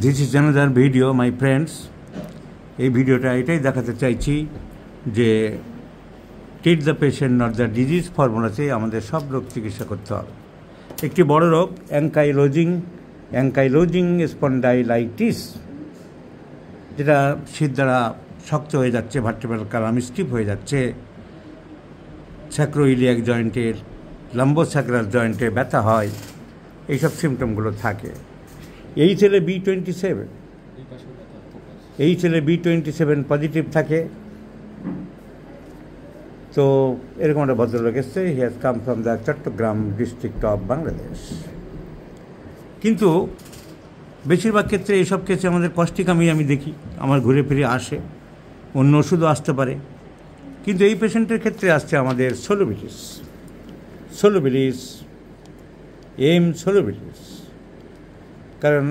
This is another video my friends এই ভিডিওটা এটাই দেখাতে চাইছি যে treat the patient not the disease ফর্মুলাতে আমাদের সব রোগ চিকিৎসা করতে হবে একটি বড় রোগ অ্যাঙ্কাইলোজিং অ্যাঙ্কাইলোজিং স্পন্ডাইলাইটিস যেটা শীত দ্বারা শক্ত হয়ে যাচ্ছে ভার্টিপাল কালাম স্টিপ হয়ে যাচ্ছে স্যাক্রোইলিয়াক জয়েন্টের লম্বো স্যাক্রাল জয়েন্টে ব্যথা হয় এইসব সিমটমগুলো থাকে এই ছেলে বি টোয়েন্টি সেভেন এই ছেলে বি টোয়েন্টি সেভেন পজিটিভ থাকে তো এরকম একটা ভদ্রলোক এসছে he has come from the Chittagong district of Bangladesh কিন্তু বেশিরভাগ ক্ষেত্রে এইসব ক্ষেত্রে আমাদের কষ্টিকামি আমি দেখি আমার ঘুরে ফিরে আসে অন্য ওষুধও আসতে পারে কিন্তু এই পেশেন্টের ক্ষেত্রে আসছে আমাদের সোলোবিটিস সোলোবিটিস এম সোলোবিটিস কারণ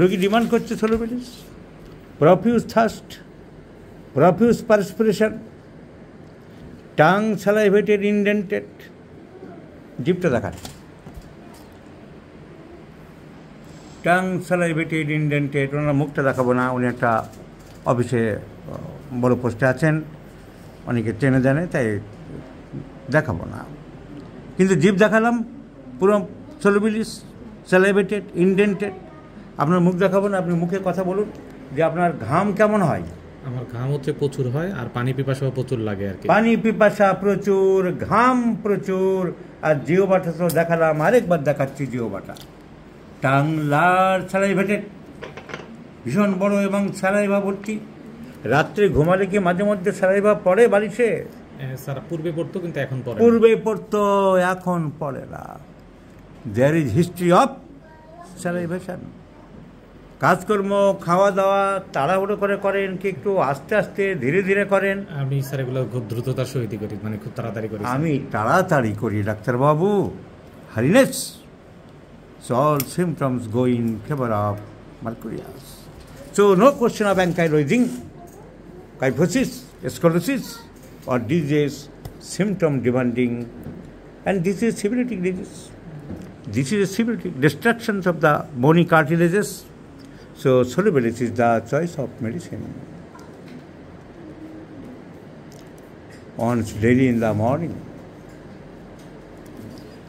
রোগী ডিমান্ড করছে solubilis profuse thirst profuse perspiration tongue salivated indented জিপটা দেখান টাং সালাইভেটেড ইনডেন্টেড ওনার মুখটা দেখাবো না উনি একটা অফিসে বড় পোস্টে আছেন অনেকে চেনে জানে তাই দেখাবো না কিন্তু জিপ দেখালাম পুরো সোলোবিলিস সেলিব্রেটেড ইনডেন্টেড আপনার মুখ দেখাবেন আপনি মুখে কথা বলুন যে আপনার ঘাম কেমন হয় আমার ঘাম হচ্ছে প্রচুর হয় আর পানি পিপাসাও প্রচুর লাগে আর কি পানি পিপাসা প্রচুর ঘাম প্রচুর আর জিও বাটা তো দেখালাম আরেকবার দেখাচ্ছি জিও বাটা টাংলার স্যালাইভেটেড ভীষণ বড় এবং স্যালাইভা ভর্তি রাত্রে ঘুমালে কি মাঝে মধ্যে স্যালাইভা পড়ে বালিশে হ্যাঁ, স্যার পূর্বে পড়তো কিন্তু এখন পড়ে পূর্বে পড়তো এখন পড়ে না there is history of salivation কাজকর্ম খাওয়া দাওয়া তাড়াহুড়ো করে করেন কি একটু আস্তে আস্তে ধীরে ধীরে করেন আমি স্যার এগুলো খুব দ্রুততার সহিত করি মানে খুব তাড়াতাড়ি করি আমি তাড়াতাড়ি করি ডাক্তারবাবু hoarseness so all symptoms going favour of mercurius so no question of ankylosing kyphosis scoliosis or disease symptom demanding and this is syphilitic disease. This is a similar destruction of the bony cartilages. So solubility is the choice of medicine. Once daily in the morning.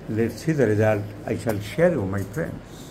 Let's see the result. I shall share with my friends.